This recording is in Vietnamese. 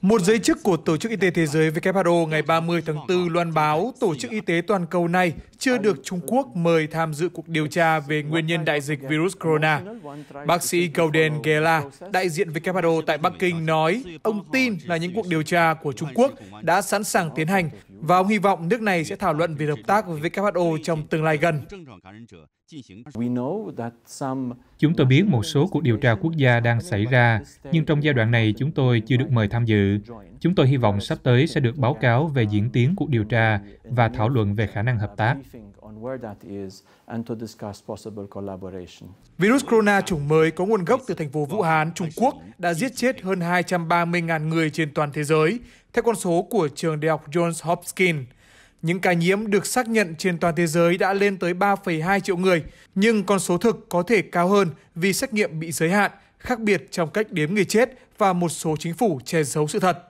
Một giới chức của Tổ chức Y tế Thế giới WHO ngày 30 tháng 4 loan báo Tổ chức Y tế toàn cầu này chưa được Trung Quốc mời tham dự cuộc điều tra về nguyên nhân đại dịch virus corona. Bác sĩ Golden Gela, đại diện WHO tại Bắc Kinh nói ông tin là những cuộc điều tra của Trung Quốc đã sẵn sàng tiến hành và ông hy vọng nước này sẽ thảo luận về hợp tác với WHO trong tương lai gần. Chúng tôi biết một số cuộc điều tra quốc gia đang xảy ra, nhưng trong giai đoạn này chúng tôi chưa được mời tham dự. Chúng tôi hy vọng sắp tới sẽ được báo cáo về diễn tiến cuộc điều tra và thảo luận về khả năng hợp tác. Virus corona chủng mới có nguồn gốc từ thành phố Vũ Hán, Trung Quốc đã giết chết hơn 230.000 người trên toàn thế giới, theo con số của trường đại học Johns Hopkins. Những ca nhiễm được xác nhận trên toàn thế giới đã lên tới 3,2 triệu người, nhưng con số thực có thể cao hơn vì xét nghiệm bị giới hạn, khác biệt trong cách đếm người chết và một số chính phủ che giấu sự thật.